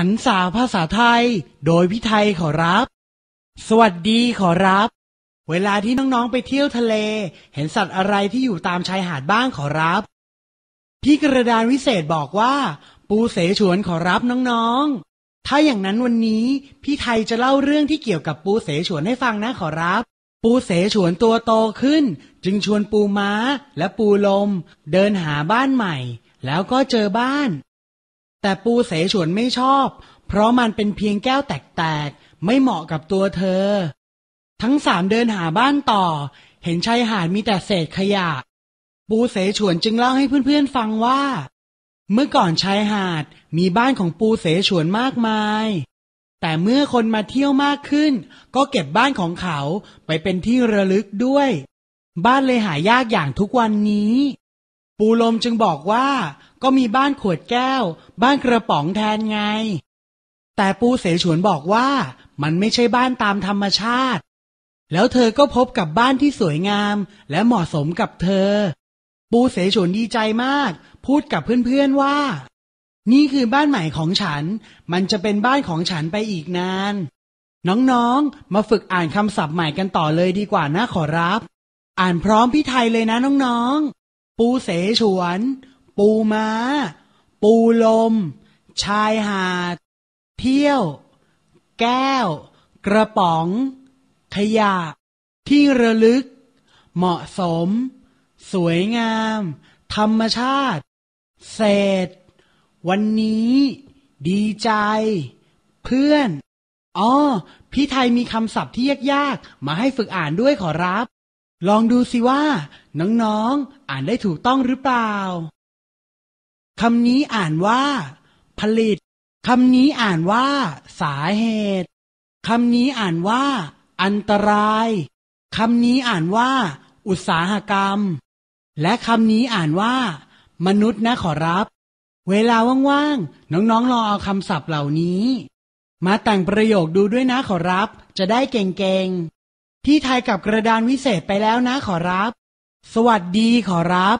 หันษาภาษาไทย โดยพิไทยขอรับ สวัสดีขอรับ เวลาที่น้องๆ ไปเที่ยวทะเล เห็นสัตว์อะไรที่อยู่ตามชายหาดบ้างขอรับ พี่กระดานวิเศษบอกว่า ปูเสฉวนขอรับน้องๆ ถ้าอย่างนั้นวันนี้พี่ไทยจะเล่าเรื่องที่เกี่ยวกับปูเสฉวนให้ฟังนะขอรับ ปูเสฉวนตัวโตขึ้น จึงชวนปูม้าและปูลม เดินหาบ้านใหม่แล้วก็เจอบ้านแต่ปูเสฉวนไม่ชอบ เพราะมันเป็นเพียงแก้วแตกๆไม่เหมาะกับตัวเธอ ทั้งสามเดินหาบ้านต่อ เห็นชายหาดมีแต่เศษขยะ ปูเสฉวนจึงเล่าให้เพื่อนๆฟังว่า เมื่อก่อนชายหาดมีบ้านของปูเสฉวนมากมาย แต่เมื่อคนมาเที่ยวมากขึ้น ก็เก็บบ้านของเขาไปเป็นที่ระลึกด้วย บ้านเลยหายากอย่างทุกวันนี้ปูลมจึงบอกว่าก็มีบ้านขวดแก้ว บ้านกระป๋องแทนไง แต่ปูเสฉวนบอกว่า มันไม่ใช่บ้านตามธรรมชาติ แล้วเธอก็พบกับบ้านที่สวยงามและเหมาะสมกับเธอ ปูเสฉวนดีใจมาก พูดกับเพื่อนๆว่านี่คือบ้านใหม่ของฉัน มันจะเป็นบ้านของฉันไปอีกนาน น้องๆมาฝึกอ่านคำศัพท์ใหม่กันต่อเลยดีกว่านะขอรับ อ่านพร้อมพี่ไทยเลยนะน้องๆปูเสฉวน ปูมา้า ปูลม ชายหาด เที่ยว แก้ว กระป๋อง ขยะที่ระลึก เหมาะสม สวยงาม ธรรมชาติเศษวันนี้ ดีใจ เพื่อน อ๋อ พี่ไทยมีคำศัพท์ที่ยากๆมาให้ฝึกอ่านด้วยขอรับลองดูสิว่าน้องๆออ่านได้ถูกต้องหรือเปล่าคำนี้อ่านว่าผลิต คำนี้อ่านว่า สาเหตุคำนี้อ่านว่าอันตรายคำนี้อ่านว่า อุตสาหกรรม และคำนี้อ่านว่ามนุษย์นะขอรับ เวลาว่างๆน้องๆลองเอาคำศัพท์เหล่านี้มาแต่งประโยคดูด้วยนะขอรับจะได้เก่งๆพี่ไทยกับกระดานวิเศษไปแล้วนะขอรับ สวัสดีขอรับ